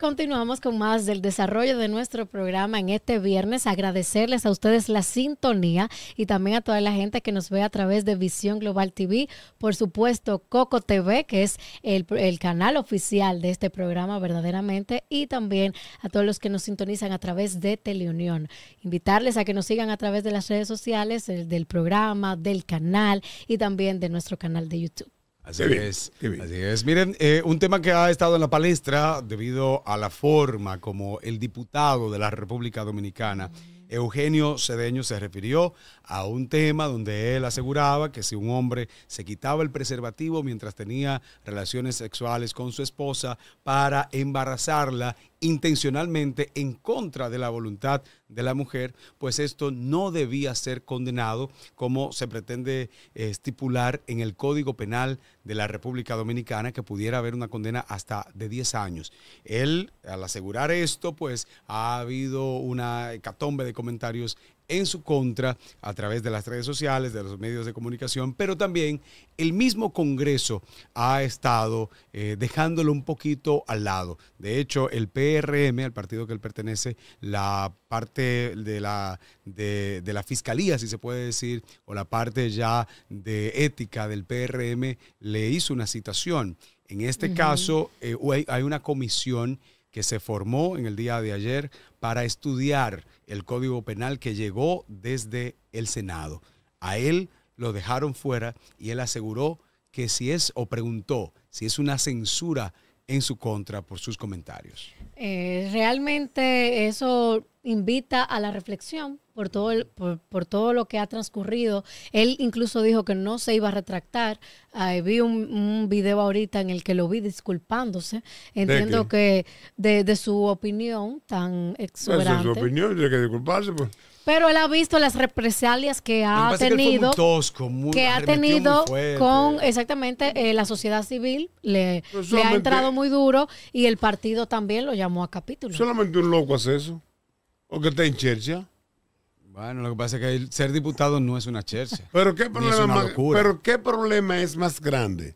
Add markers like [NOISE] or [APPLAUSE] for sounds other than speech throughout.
Continuamos con más del desarrollo de nuestro programa en este viernes. Agradecerles a ustedes la sintonía y también a toda la gente que nos ve a través de Visión Global TV. Por supuesto, Coco TV, que es el, canal oficial de este programa verdaderamente, y también a todos los que nos sintonizan a través de Teleunión. Invitarles a que nos sigan a través de las redes sociales, del programa, del canal y también de nuestro canal de YouTube. Así es, así es. Miren, eh, un tema que ha estado en la palestra debido a la forma como el diputado de la República Dominicana, Eugenio Cedeño, se refirió a un tema donde él aseguraba que si un hombre se quitaba el preservativo mientras tenía relaciones sexuales con su esposa para embarazarla intencionalmente en contra de la voluntad de la mujer, pues esto no debía ser condenado como se pretende estipular en el Código Penal de la República Dominicana, que pudiera haber una condena hasta de 10 años. Él, al asegurar esto, pues ha habido una hecatombe de comentarios en su contra a través de las redes sociales, de los medios de comunicación, pero también el mismo Congreso ha estado eh, dejándolo un poquito al lado. De hecho, el PRM, al partido que él pertenece, la parte de la, de, la fiscalía, si se puede decir, o la parte ya de ética del PRM, le hizo una citación. En este caso, eh, hay una comisión que se formó en el día de ayer para estudiar el Código Penal que llegó desde el Senado. A él lo dejaron fuera y él aseguró que si es, o preguntó, si es una censura en su contra por sus comentarios. Eh, realmente eso invita a la reflexión por todo, por, todo lo que ha transcurrido. Él incluso dijo que no se iba a retractar. vi un, video ahorita en el que lo vi disculpándose. Entiendo que de, su opinión tan pues, exuberante. es su opinión, tiene que disculparse. Pues. Pero él ha visto las represalias que ha tenido. Que, ha tenido con exactamente eh, la sociedad civil. Le, pues le ha entrado muy duro y el partido también lo llamó a capítulo. Solamente un loco hace eso. ¿O que está en Chercha. Bueno, lo que pasa es que ser diputado no es una chercha. Pero qué problema, es más grande.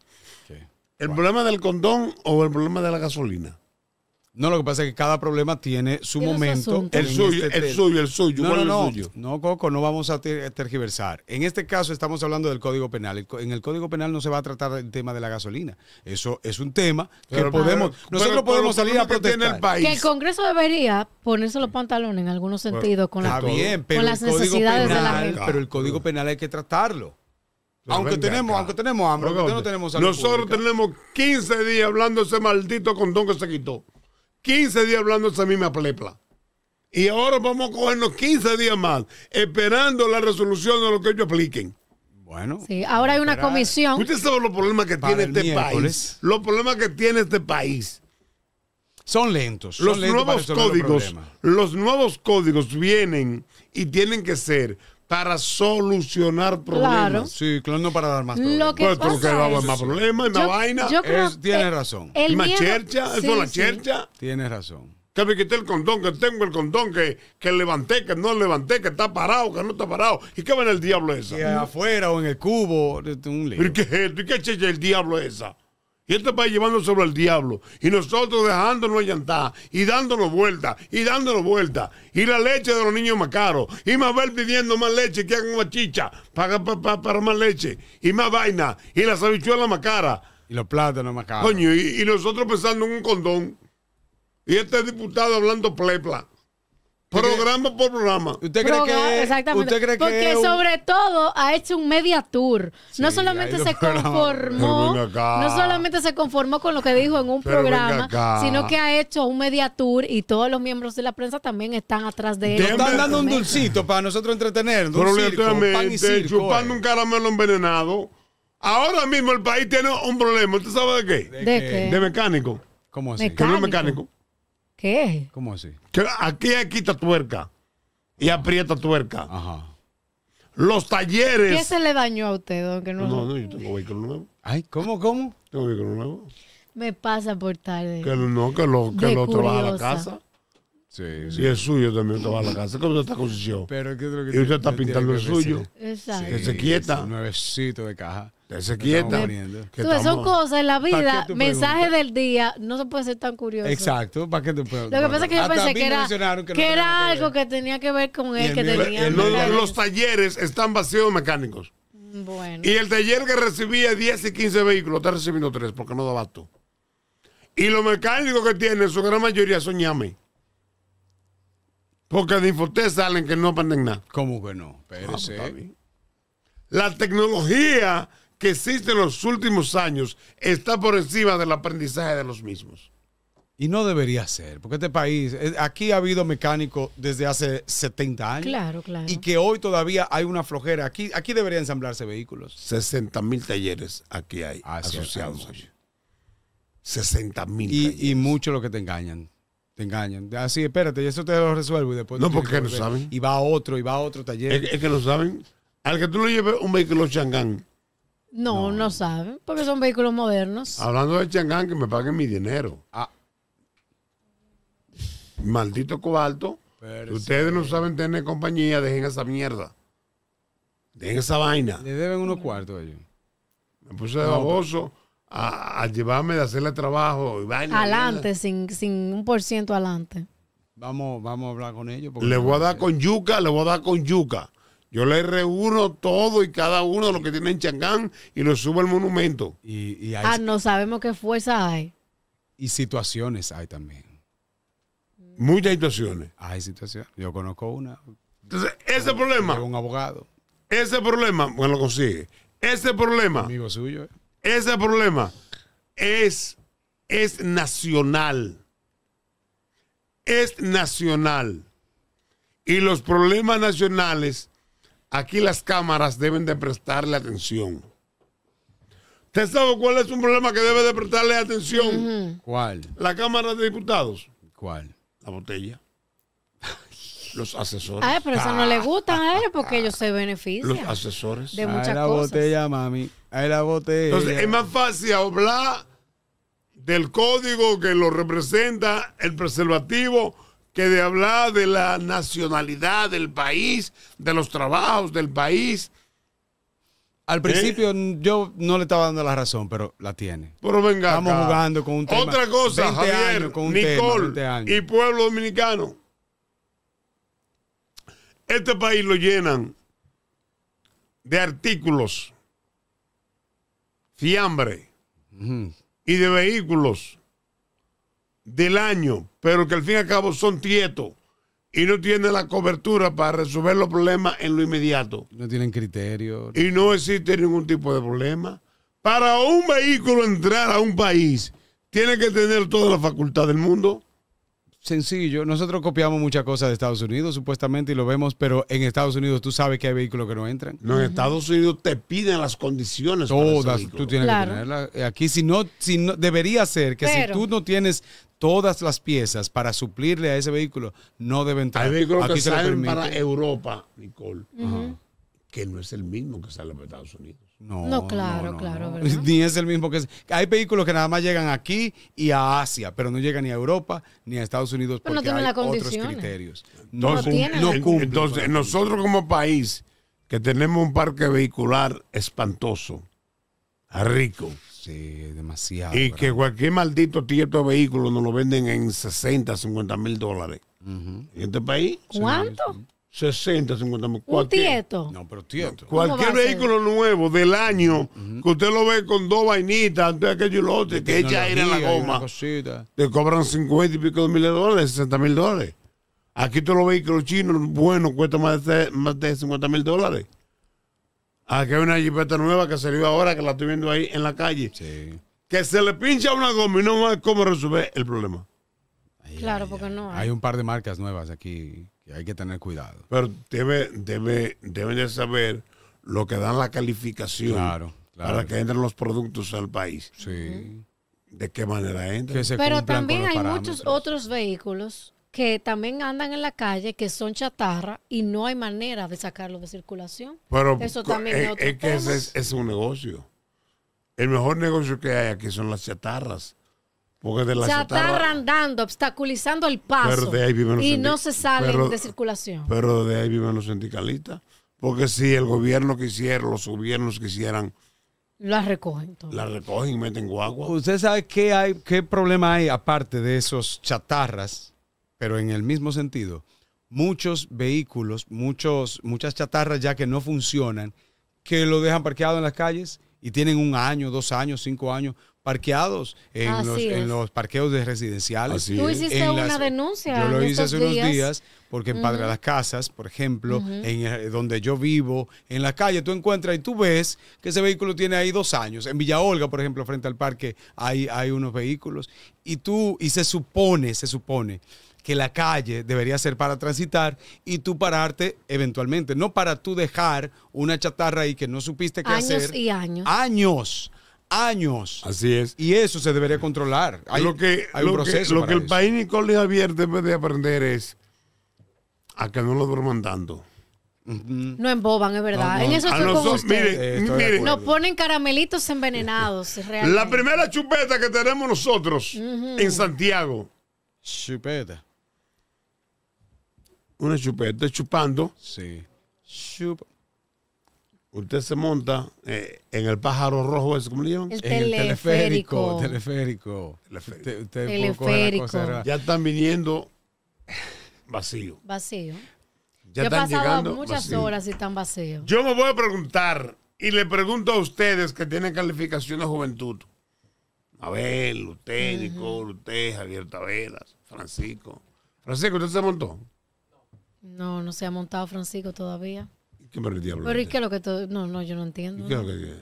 ¿El problema del condón o el problema de la gasolina? No, lo que pasa es que cada problema tiene su momento. El suyo, este el suyo, el suyo, no, no, no, el suyo. No, Coco, no vamos a tergiversar. En este caso estamos hablando del Código Penal. En el Código Penal no se va a tratar el tema de la gasolina. Eso es un tema que podemos... nosotros podemos salir a protestar. Que, el país. el Congreso debería ponerse los pantalones en algunos sentidos con, con las necesidades de la gente. Pero el Código Penal hay que tratarlo. aunque tenemos, aunque tenemos hambre, no tenemos Nosotros tenemos 15 días hablando de ese maldito condón que se quitó. 15 días hablando esa misma plepla. Y ahora vamos a cogernos 15 días más, esperando la resolución de lo que ellos apliquen. Bueno. Sí, ahora hay una comisión. Usted sabe los problemas que tiene este país. Los problemas que tiene este país. Son lentos. los nuevos códigos. los nuevos códigos vienen y tienen que ser para solucionar problemas. Claro. Sí, claro, no para dar más problemas. Lo que pues, que más problemas, más vaina. es, tienes razón. El más chercha, sí, eso la chercha. Tienes razón. Que me quité el condón, que tengo el condón, que, que levanté, que no levanté, que está parado, que no está parado. ¿Y qué va en el diablo esa? Que afuera o en el cubo, un esto? ¿Y qué, qué el diablo esa? Y este país llevando sobre el diablo. Y nosotros dejándonos llantar Y dándonos vuelta, Y dándonos vuelta Y la leche de los niños más caros. Y ver pidiendo más leche. Que hagan más chicha. Para, para más leche. Y más vaina. Y las habichuelas más caras. Y los plátanos más caros. Coño, y, y nosotros pensando en un condón. Y este diputado hablando plepla. Programa por programa. ¿Usted cree que Exactamente. Porque sobre todo ha hecho un media tour. no solamente se [LAUGHS] conformó, no solamente se conformó con lo que dijo en un programa, sino que ha hecho un media tour y todos los miembros de la prensa también están atrás de él. le están dando un dulcito para nosotros entretenernos. de chupando eh. un caramelo envenenado. Ahora mismo el país tiene un problema. ¿Usted sabe de qué? ¿De, De mecánico. ¿Cómo así? no es mecánico? ¿Qué? ¿Cómo así? Que aquí quita tuerca y ah. aprieta tuerca. Ajá. Los talleres. ¿Qué se le dañó a usted, don? Que no... no, no, yo tengo vehículo nuevo. Ay, ¿cómo, cómo? Tengo vehículo nuevo. Me pasa por tarde. Que no, que lo, que lo trabaja la casa. Sí, sí. Y es suyo también trabaja la casa. ¿Cómo está con yo? Pero que y usted está pintando el suyo. Exacto. que se quieta. Un nuevecito de caja se quieta. son cosas en la vida. Mensaje del día. No se puede ser tan curioso. Exacto. ¿Para Lo que pasa es que yo pensé que era, que, era algo que, tenía que ver con él. Que los, talleres están vacíos de mecánicos. Mm, y el taller que recibía 10 y 15 vehículos está recibiendo 3 porque no da abasto. Y los mecánicos que tienen, su gran mayoría son ñame. Porque de infotec salen que no aprenden nada. ¿Cómo que no? Ah, pues la tecnología que existe en los últimos años está por encima del aprendizaje de los mismos. Y no debería ser, porque este país, eh, aquí ha habido mecánico desde hace 70 años. Y que hoy todavía hay una flojera. Aquí, aquí deberían ensamblarse vehículos. 60 mil talleres aquí hay ah, asociados. 60 mil. Y, y mucho lo que te engañan. Te engañan. Así, ah, espérate, y eso te lo resuelvo y después. No, porque no saben. Y va a otro, y va a otro taller. Es, que lo saben. Al que tú le lleves un vehículo Changán no, no, saben, porque son vehículos modernos. Hablando de Changán, que me paguen mi dinero. Ah. Maldito cobalto. Ustedes no saben tener compañía, dejen esa mierda. Dejen esa vaina. Le deben unos cuartos a ellos. Me puse de baboso a, llevarme de hacerle trabajo. Y adelante, sin, un por ciento adelante. Vamos, vamos a hablar con ellos. Le voy a dar con yuca, le voy a dar con yuca. Yo le reúno todo y cada uno de los que tienen Changán y lo subo al monumento. Y, ah, no sabemos qué fuerza hay. Y situaciones hay también. Muchas situaciones. Hay situaciones. Yo conozco una. Entonces, ese problema. Un abogado. Ese problema, bueno, lo consigue. Ese problema. Amigo suyo. Ese problema es, es nacional. Es nacional. Y los problemas nacionales Aquí las cámaras deben de prestarle atención. ¿Usted sabe cuál es un problema que debe de prestarle atención? ¿Cuál? La Cámara de Diputados. ¿Cuál? La botella. Los asesores. Ay, ah, pero eso no le gusta a él porque ellos se benefician. Los asesores. De muchas Ay, la botella, mami. Ahí la botella. Entonces, es más fácil hablar del código que lo representa el preservativo que de hablar de la nacionalidad del país, de los trabajos del país. Al ¿Eh? principio yo no le estaba dando la razón, pero la tiene. Pero venga, estamos jugando con un tema. Otra cosa, Javier, Nicole y pueblo dominicano. Este país lo llenan de artículos, fiambre y de vehículos del año, pero que al fin y al cabo son tietos y no tienen la cobertura para resolver los problemas en lo inmediato. No tienen criterio. Y no existe ningún tipo de problema. Para un vehículo entrar a un país, tiene que tener toda la facultad del mundo. Sencillo, nosotros copiamos muchas cosas de Estados Unidos supuestamente y lo vemos, pero en Estados Unidos tú sabes que hay vehículos que no entran. No, en Estados Unidos te piden las condiciones. Todas, tú tienes que tenerlas. Eh, aquí si no, si no, debería ser que si tú no tienes todas las piezas para suplirle a ese vehículo no deben entrar. Hay vehículos Aquí que salen para Europa, Nicole, que no es el mismo que sale para Estados Unidos. No, claro, claro. [LAUGHS] Ni es el mismo que Hay vehículos que nada más llegan aquí y a Asia, pero no llegan ni a Europa ni a Estados Unidos pero porque no hay otros criterios. No, cumplen, Entonces, nosotros como país que tenemos un parque vehicular espantoso, Ah, rico. Sí, demasiado. Y que cualquier maldito tieto vehículo nos lo venden en 60, 50 mil dólares. ¿En este país? ¿Cuánto? 60, 50 mil. tieto? No, pero tieto. Cualquier vehículo nuevo del año que usted lo ve con dos vainitas, antes aquello y otro, que echa aire la goma, te cobran 50 y pico de mil dólares, 60 mil dólares. Aquí todos los vehículos chinos buenos cuestan más de, más de 50 mil dólares. Aquí hay una jipeta nueva que salió ahora, que la estoy viendo ahí en la calle. Sí. Que se le pincha una goma y no más cómo resolver el problema. claro, porque no hay. Hay un par de marcas nuevas aquí que hay que tener cuidado. Pero debe, debe, deben de saber lo que dan la calificación para que entren los productos al país. Sí. ¿De qué manera entran? Pero también hay muchos otros vehículos que también andan en la calle, que son chatarra y no hay manera de sacarlos de circulación. Pero Eso también es, eh, que es, un negocio. El mejor negocio que hay aquí son las chatarras. Porque de las chatarras... andando, obstaculizando el paso. y no se salen de circulación. Pero de ahí viven los sindicalistas. Porque si el gobierno quisiera, los gobiernos quisieran las recogen Las recogen y meten guagua. ¿Usted sabe qué, hay, qué problema hay aparte de esos chatarras? pero en el mismo sentido, muchos vehículos, muchos, muchas chatarras ya que no funcionan, que lo dejan parqueado en las calles y tienen un año, dos años, cinco años parqueados en, los, parqueos de residenciales. Tú hiciste una denuncia. Yo lo hice hace unos días, porque en Padre de las Casas, por ejemplo, en eh, donde yo vivo, en la calle, tú encuentras y tú ves que ese vehículo tiene ahí dos años. En Villa Olga, por ejemplo, frente al parque, hay, hay unos vehículos. Y tú, y se supone, se supone que la calle debería ser para transitar y tú pararte eventualmente, no para tú dejar una chatarra ahí que no supiste qué años hacer. Y años. Años. Años. Así es. Y eso se debería controlar. Hay, lo que, un proceso. lo que el país Nicole Javier debe de aprender es a que no lo duerman tanto. No emboban, es verdad. En eso estoy nos ponen caramelitos envenenados. [LAUGHS] La primera chupeta que tenemos nosotros en Santiago. Chupeta una chupeta chupando. Sí. Usted se monta eh, en el pájaro rojo, ¿cómo le llaman? El teleférico. En el teleférico. Teleférico. teleférico. ya están viniendo vacío. Vacío. Ya Yo están muchas horas y están vacíos. Yo me voy a preguntar y le pregunto a ustedes que tienen calificación de juventud. Abel, usted, uh Javier Francisco. Francisco, ¿usted se montó? No, no se ha montado Francisco todavía. ¿Qué me diablo? Pero qué lo que todo? No, no, yo no entiendo. ¿Qué es lo que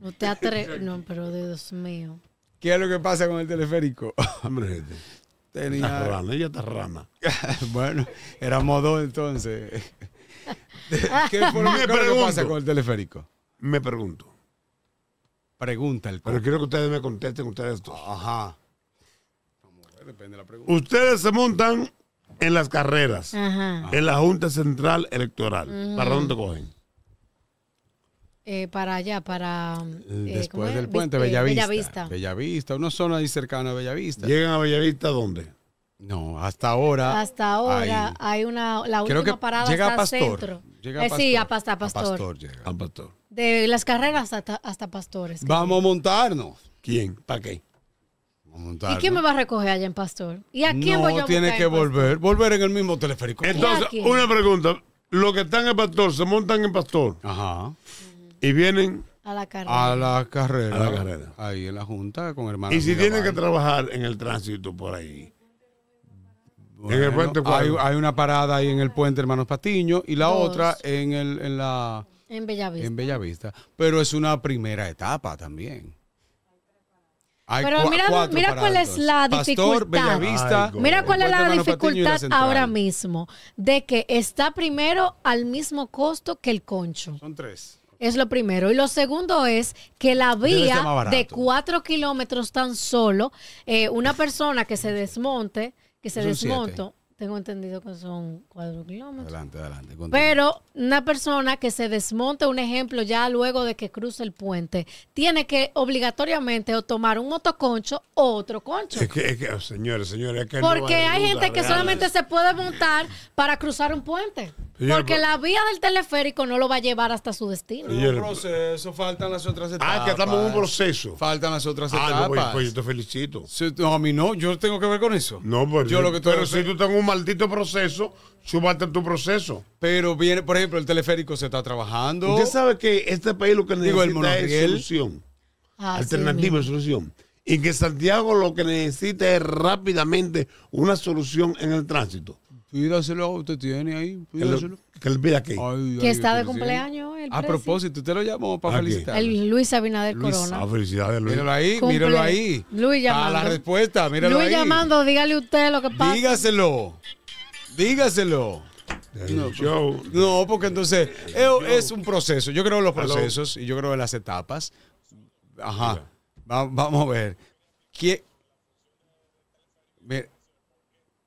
No te no, pero Dios mío. ¿Qué es lo que pasa con el teleférico? [LAUGHS] Hombre, gente. Tenía... rana, ella está rana. [LAUGHS] bueno, éramos dos entonces. [LAUGHS] ¿Qué, me pregunto, es pasa con el teleférico? Me pregunto. Pregunta el Pero quiero que ustedes me contesten ustedes dos. Ajá. Depende de la pregunta. Ustedes se montan en las carreras, en la Junta Central Electoral. ¿Para dónde cogen? Eh, para allá, para... Eh, Después del puente, Bellavista. Bellavista. Bellavista, una zona ahí cercana a Bellavista. ¿Llegan a Bellavista dónde? No, hasta ahora. Hasta ahora hay, una. La última parada está hasta Centro. Eh, sí, hasta Pastor. A Pastor, llega. De las carreras hasta, hasta Pastores. Vamos a montarnos. ¿Quién? ¿Para qué? ¿Y quién me va a recoger allá en Pastor? ¿Y a quién no voy a tiene que volver. Volver en el mismo teleférico. Entonces, una pregunta. Los que están en Pastor se montan en Pastor. Ajá. Y vienen. A la carrera. A la carrera. Ahí en la junta con hermanos. Y si tienen que trabajar en el tránsito por ahí. en el puente hay, hay, una parada ahí en el puente Hermanos Patiño y la otra en, el, en la. En Bellavista. En Bellavista. Pero es una primera etapa también. Pero mira, mira cuál es la dificultad. mira cuál es la dificultad ahora mismo. De que está primero al mismo costo que el concho. Son tres. Es lo primero. Y lo segundo es que la vía de cuatro kilómetros tan solo, eh, una persona que se desmonte, que se desmonte tengo entendido que son kilómetros. Adelante, adelante. Pero una persona que se desmonte, un ejemplo, ya luego de que cruce el puente, tiene que obligatoriamente o tomar un motoconcho o otro concho. Oh, señores, señores, es que Porque hay, gente que solamente se puede montar para cruzar un puente. porque la vía del teleférico no lo va a llevar hasta su destino. Es un proceso, faltan las otras etapas. Ah, que estamos en un proceso. Faltan las otras ah, pues, pues, etapas. Ah, pues, yo te felicito. no, a mí no, yo tengo que ver con eso. No, pues, yo, lo que estoy pero si tú tengo un maldito proceso, súbate tu proceso. Pero viene, por ejemplo, el teleférico se está trabajando. Usted sabe que este país lo que necesita es solución. Ah, alternativa solución. Y que Santiago lo que necesita es rápidamente una solución en el tránsito. Pídaselo, usted tiene ahí, pídaselo. Que él pida que. Que está de cumpleaños el A propósito, usted lo llamó para felicitar. El Luis Abinader Corona. Ah, felicidades, Luis. Míralo ahí, míralo ahí. Luis llamando. A la respuesta, míralo Luis ahí. Luis llamando, dígale usted lo que pasa. Dígaselo. Dígaselo. Pues, no, porque entonces eh, es, un proceso. Yo creo en los procesos y yo creo en las etapas. Ajá. vamos a ver. ¿Qué? Mira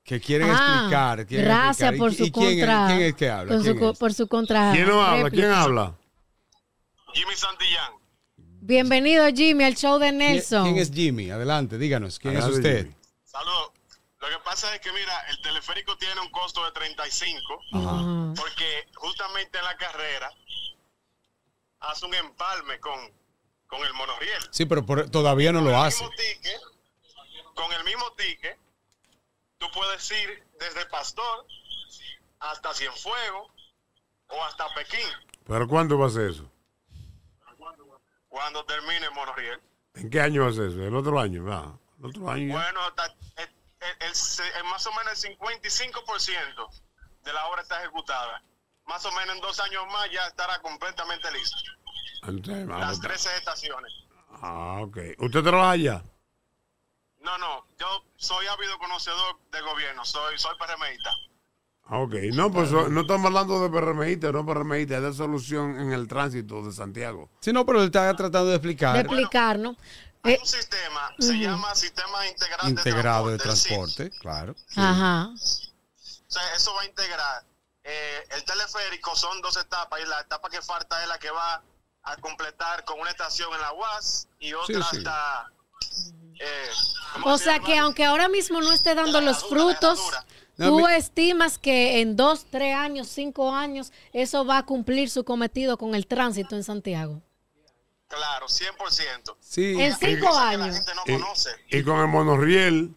que quieren ah, explicar. gracias por su ¿Y, contra. ¿quién es, ¿Quién es que habla? Por, su, contra. ¿Quién no habla? ¿Quién habla? Jimmy Santillán. Bienvenido, Jimmy, al show de Nelson. ¿Quién, es Jimmy? Adelante, díganos. ¿Quién es usted? Saludos. Lo que pasa es que, mira, el teleférico tiene un costo de 35. Porque justamente en la carrera hace un empalme con, con el monorriel. Sí, pero todavía no lo hace. con el mismo ticket tú puedes ir desde Pastor hasta Cienfuegos o hasta Pekín. ¿Pero cuándo va a ser eso? Cuando termine Monoriel. ¿En qué año va a ser eso? ¿El otro año? Ah, bueno, el, más o menos el 55% de la obra está ejecutada. Más o menos en dos años más ya estará completamente listo. Las 13 estaciones. Ah, ¿Usted trabaja no, no, yo soy ávido conocedor de gobierno, soy, soy ah, Ok, no, pues no estamos hablando de PRMista, no PRMista, es de solución en el tránsito de Santiago. Sí, no, pero él está tratando de explicar. De explicar, Hay eh, un sistema, se llama Sistema Integrado de Transporte. claro. Ajá. O sea, eso va a integrar. Eh, el teleférico son dos etapas y la etapa que falta es la que va a completar con una estación en la UAS y otra hasta o sea que aunque ahora mismo no esté dando los frutos, ¿Tú estimas que en dos, tres años, cinco años, eso va a cumplir su cometido con el tránsito en Santiago? Claro, 100%. Sí. En cinco años. Y, con el monorriel,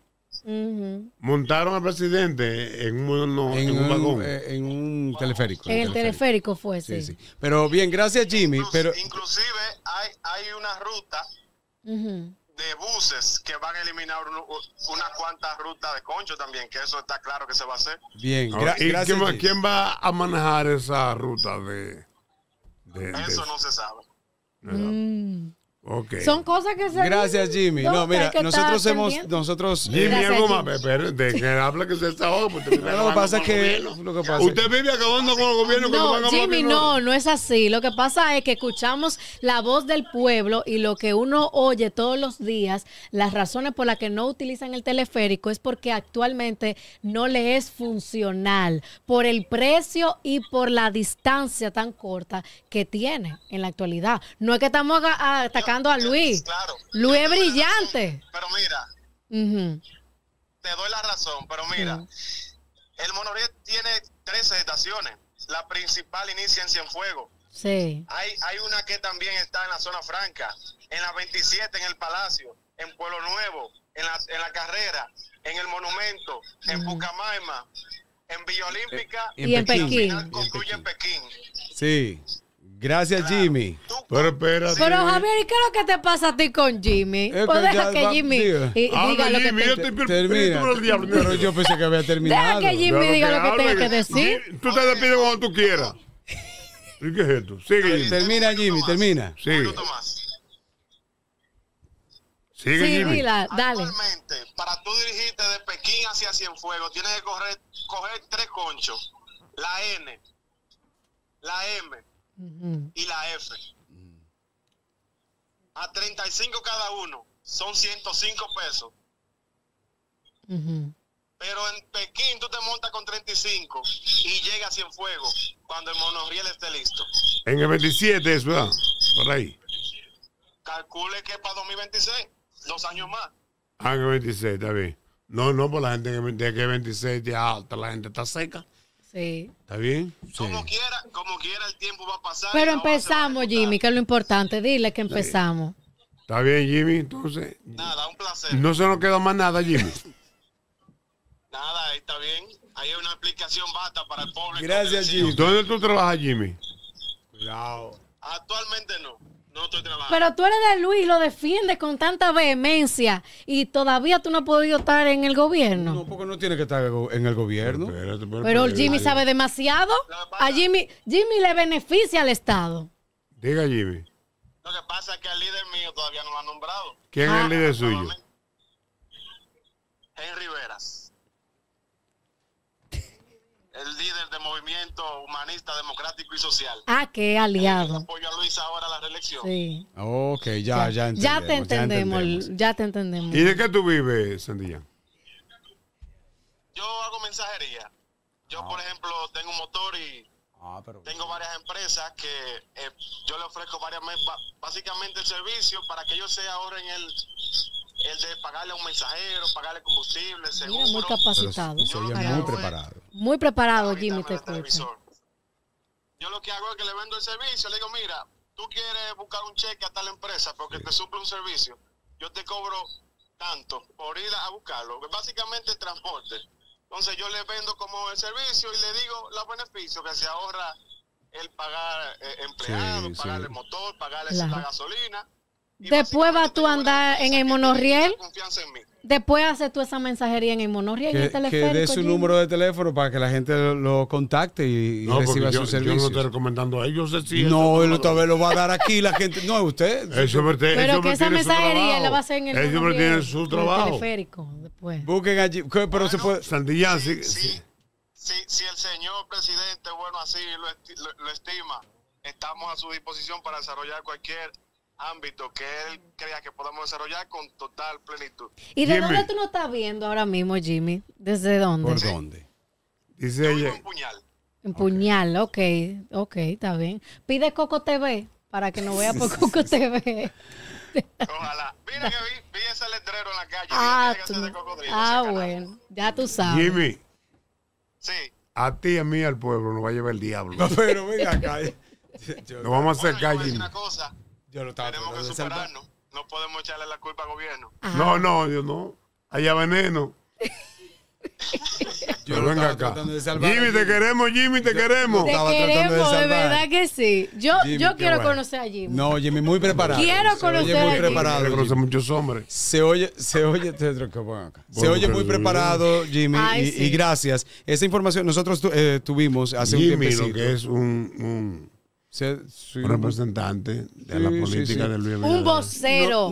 montaron al presidente en, un, vagón. Eh, en un teleférico. En el teleférico, fue, sí, Pero bien, gracias Jimmy. Inclusive, pero... inclusive hay, una ruta de buses que van a eliminar unas cuantas rutas de concho también, que eso está claro que se va a hacer. Bien, Quién va, a manejar esa ruta de, Eso no se sabe. Son cosas que se Gracias, Jimmy. No, mira, nosotros hemos. Nosotros, Jimmy, que habla que se pues, [LAUGHS] Lo que pasa es que. Usted vive acabando con el gobierno. No, no Jimmy, no, no es así. Lo que pasa es que escuchamos la voz del pueblo y lo que uno oye todos los días, las razones por las que no utilizan el teleférico es porque actualmente no le es funcional por el precio y por la distancia tan corta que tiene en la actualidad. No es que estamos atacando a Luis. Claro. Luis es brillante. pero mira, te doy la razón, pero mira, el monorriel tiene 13 estaciones. La principal inicia en Cienfuegos. Sí. Hay, una que también está en la zona franca, en la 27, en el Palacio, en Pueblo Nuevo, en la, en la carrera, en el Monumento, en Bucamaima, en Villa eh, Olímpica y, en Pekín. en Sí. Gracias, Jimmy. Pero Pero Javier, ¿y qué es lo que te pasa a ti con Jimmy? pues deja que Jimmy diga, lo que te, Pero yo pensé que había terminado. Deja que Jimmy diga lo que tenga que decir. Tú te despides cuando tú quieras. ¿Y qué es esto? Sigue, Jimmy. Termina, Jimmy, termina. Sigue. Sigue, Jimmy. dale. Actualmente, para tú dirigirte de Pekín hacia Cienfuegos, tienes que correr, coger tres conchos. La N, la M y la F. A 35 cada uno, son 105 pesos. Pero en Pekín tú te montas con 35 y llegas sin fuego cuando el monorriel esté listo. En el 27 es verdad, por ahí. Calcule que para 2026, dos años más. Ah, en el 26, está bien. No, no, por la gente en de que 26 ya alta, la gente está seca. Sí. ¿Está bien? Como, quiera, como quiera, el tiempo va a pasar. Pero empezamos, Jimmy, que es lo importante. Dile que empezamos. Está bien, Jimmy, entonces. Nada, un placer. No se nos queda más nada, Jimmy. [LAUGHS] nada, está bien. Ahí hay una explicación basta para el público. Gracias, Jimmy. ¿Dónde tú trabajas, Jimmy? Cuidado. Actualmente no. Pero tú eres de Luis, lo defiendes con tanta vehemencia y todavía tú no has podido estar en el gobierno. No, porque no tiene que estar en el gobierno. Pero, Jimmy sabe demasiado. A Jimmy, Jimmy le beneficia al Estado. Diga Jimmy. Lo que pasa es que el líder mío todavía no lo ha nombrado. ¿Quién es el ah. líder suyo? Henry Veras el líder de movimiento humanista, democrático y social. Ah, qué aliado. apoyo a Luis ahora a la reelección. Sí. Ah, ok, ya, ya, entendemos. Ya te entendemos, ya te entendemos. ¿Y de qué tú vives, Sandía? Yo hago mensajería. Yo, ah. por ejemplo, tengo un motor y ah, tengo varias empresas que eh, yo le ofrezco varias, básicamente el servicio para que yo sea ahora en el el de pagarle a un mensajero, pagarle combustible, seguro. muy capacitado. muy preparado. Muy preparado, Jimmy, Yo lo que hago es que le vendo el servicio, le digo, mira, tú quieres buscar un cheque a tal empresa porque te suple un servicio, yo te cobro tanto por ir a buscarlo, que básicamente el transporte. Entonces yo le vendo como el servicio y le digo los beneficios que se ahorra el pagar eh, empleado, pagarle el motor, pagar la gasolina Después vas tú a andar en el monorriel. Después haces tú esa mensajería en el monorriel y el teleférico. Que dé su número de teléfono para que la gente lo, contacte y, reciba su servicio. Yo no estoy recomendando a ellos. no, él todavía vez lo va a dar aquí la gente. No, usted. [LAUGHS] Eso Pero que esa mensajería la va a hacer en el Ellos tienen su trabajo. teleférico, después. Busquen allí. Pero se puede. Sandillán, sí, sí. Si, si, el señor presidente, bueno, así lo, lo estima, estamos a su disposición para desarrollar cualquier ámbito que él crea que podamos desarrollar con total plenitud. ¿Y de dónde tú no estás viendo ahora mismo, Jimmy? ¿Desde dónde? ¿Por dónde? Dice ella. Un puñal. Un puñal, ok, ok, está bien. Pide Coco TV para que nos vea por Coco [LAUGHS] TV. Ojalá. Mira que vi, ese letrero en la calle. Ah, ah bueno, ya tú sabes. Jimmy. Sí. A ti, y a mí, al pueblo nos va a llevar el diablo. No, [LAUGHS] pero mira acá. [LAUGHS] Nos vamos a hacer calle. Yo lo Tenemos que superarnos. No podemos echarle la culpa al gobierno. No, no, yo no. Allá veneno. [LAUGHS] Yo Pero acá. Jimmy, te queremos, Jimmy, te queremos. Te queremos, de, de, verdad que sí. Yo, yo quiero conocer a Jimmy. No, Jimmy, muy preparado. Quiero conocer muy a preparado. Jimmy. muchos hombres. Se oye, se oye, te, que se oye muy preparado, Jimmy. y, gracias. Esa información nosotros eh, tuvimos hace un tiempo. lo que es un un representante de la política de Luis Abinader. Un vocero.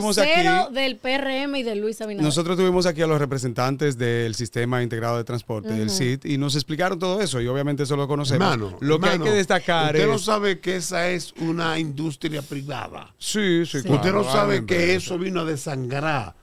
vocero del PRM y de Luis Abinader. Nosotros tuvimos aquí a los representantes del Sistema Integrado de Transporte, del SIT, y nos explicaron todo eso, y obviamente eso lo conocemos. lo que hay que destacar es. Usted no sabe que esa es una industria privada. Sí, sí, Usted no sabe que eso vino a desangrar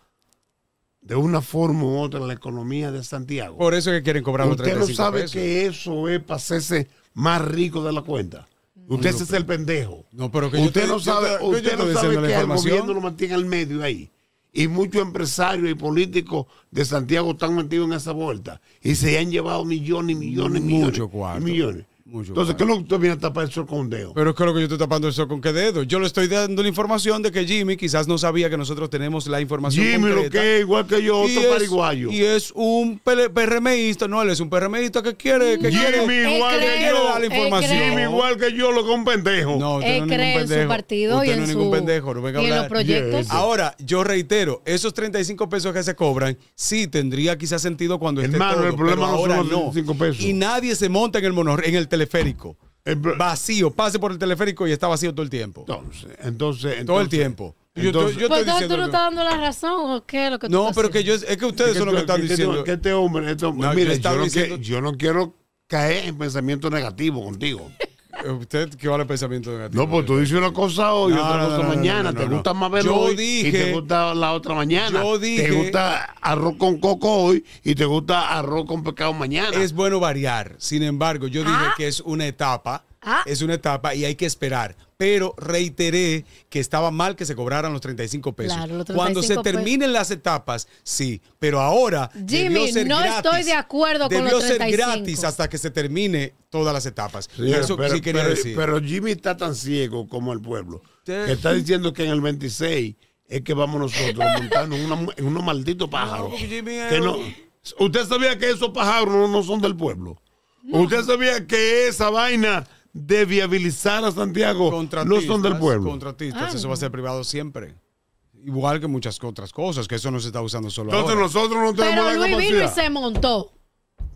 de una forma u otra la economía de Santiago. Por eso que quieren cobrar los 35 Usted no sabe que eso es para hacerse más rico de la cuenta. Usted es el pendejo. pero usted no sabe, usted no sabe que el gobierno lo mantiene al medio ahí. Y muchos empresarios y políticos de Santiago están metidos en esa vuelta. Y se han llevado millones y millones y millones. Mucho millones. Mucho Entonces, ¿qué es lo que usted viene a tapar el con un dedo? Pero es que lo que yo estoy tapando eso con qué dedo. Yo le estoy dando la información de que Jimmy quizás no sabía que nosotros tenemos la información. Jimmy, lo que es igual que yo, otro pariguayo. Y es un PRMista, no, él es un PRMista que quiere. Que Jimmy, igual que yo. la información. Jimmy, igual que yo, lo que un pendejo. No, usted no es ningún pendejo. en su partido y en ningún pendejo, los proyectos. Ahora, yo reitero, esos 35 pesos que se cobran, sí tendría quizás sentido cuando esté Hermano, el problema no son los 35 pesos. Y nadie se monta en el monor en el teléfono teleférico. Vacío, pase por el teleférico y está vacío todo el tiempo. Entonces, entonces. Todo el tiempo. Entonces, pues tú no estás dando la razón o qué lo que tú No, pero que yo, es que ustedes son los que están diciendo. Que este hombre, este hombre mira, yo no quiero caer en pensamiento negativo contigo. ¿Usted qué va el pensamiento negativo? No, pues tú dices una cosa hoy y otra cosa mañana. te gusta más verlo hoy y te gusta la otra mañana. Yo dije, te gusta arroz con coco hoy y te gusta arroz con pescado mañana. Es bueno variar. Sin embargo, yo dije ah. que es una etapa Ah. Es una etapa y hay que esperar. Pero reiteré que estaba mal que se cobraran los 35 pesos. Cuando se terminen las etapas, sí. Pero ahora. Jimmy, no estoy de acuerdo con los 35. ser gratis hasta que se termine todas las etapas. eso sí quería decir. Pero Jimmy está tan ciego como el pueblo. Que está diciendo que en el 26 es que vamos nosotros a montarnos en, unos malditos pájaros. no, ¿Usted sabía que esos pájaros no son del pueblo? ¿Usted sabía que esa vaina de viabilizar a Santiago no son del pueblo. Contratistas, eso va a ser privado siempre. Igual que muchas otras cosas, que eso no se está usando solo Entonces ahora. nosotros no tenemos Pero Luis y se montó.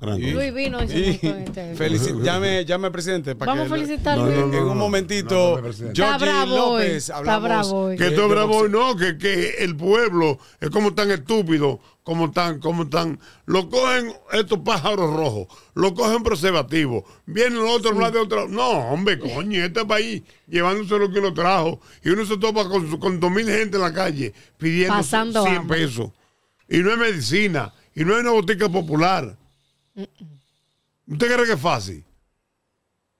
Grande. Luis vino y se este [LAUGHS] [LAUGHS] llame, al presidente. Para Vamos a felicitarlo. en un momentito, Jorge López hablamos. Está hoy. Que bravo hoy, no, que, que el pueblo es como tan estúpido, como tan, como tan. Lo cogen estos pájaros rojos, lo cogen preservativo, vienen los otros, sí. de otro. No, hombre, coño, este país llevándose lo que lo trajo y uno se topa con, con dos mil gente en la calle pidiendo Pasando 100 pesos. Y no es medicina, y no es una botica popular ¿Usted cree que es fácil?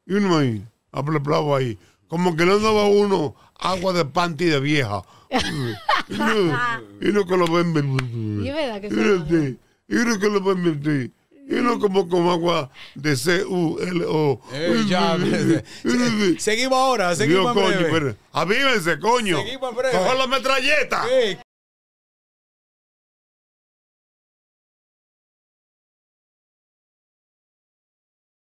Y uno ahí, aplaudo ahí. Como que le daba uno agua de panty de vieja. y, uno, que lo ven. Y Y uno que lo vende Y no como con agua de C-U-L-O. ya, seguimos ahora, seguimos Dios, coño, avívense, coño. Seguimos la metralleta.